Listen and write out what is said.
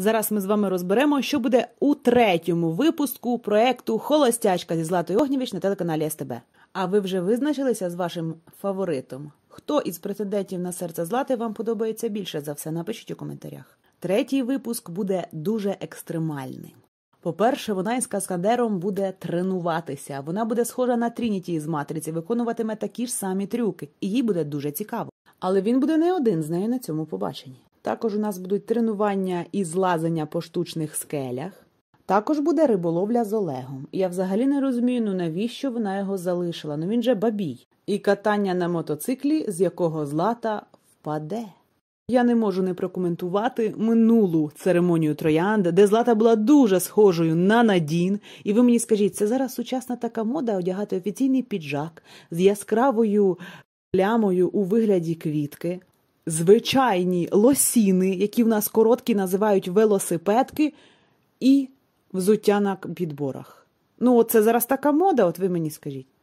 Зараз ми з вами розберемо, що буде у третьому випуску проекту Холостячка зі Златою Огнєвіч на телеканалі СТБ. А ви вже визначилися з вашим фаворитом? Хто із претендентів на серце злати вам подобається більше за все? Напишіть у коментарях. Третій випуск буде дуже екстремальним. По-перше, вона із каскадером буде тренуватися. Вона буде схожа на Трініті із матриці, виконуватиме такі ж самі трюки, і їй буде дуже цікаво. Але він буде не один з нею на цьому побаченні. Також у нас будуть тренування і лазання по штучних скелях. Також буде риболовля з Олегом. Я взагалі не розумію, ну навіщо вона його залишила. Ну він же бабій. І катання на мотоциклі, з якого злата впаде. Я не можу не прокоментувати минулу церемонію троянди, де злата була дуже схожою на Надін. І ви мені скажіть, це зараз сучасна така мода одягати офіційний піджак з яскравою плямою у вигляді квітки звичайні лосіни, які в нас короткі, називають велосипедки, і взуття на підборах. Ну, от це зараз така мода, от ви мені скажіть.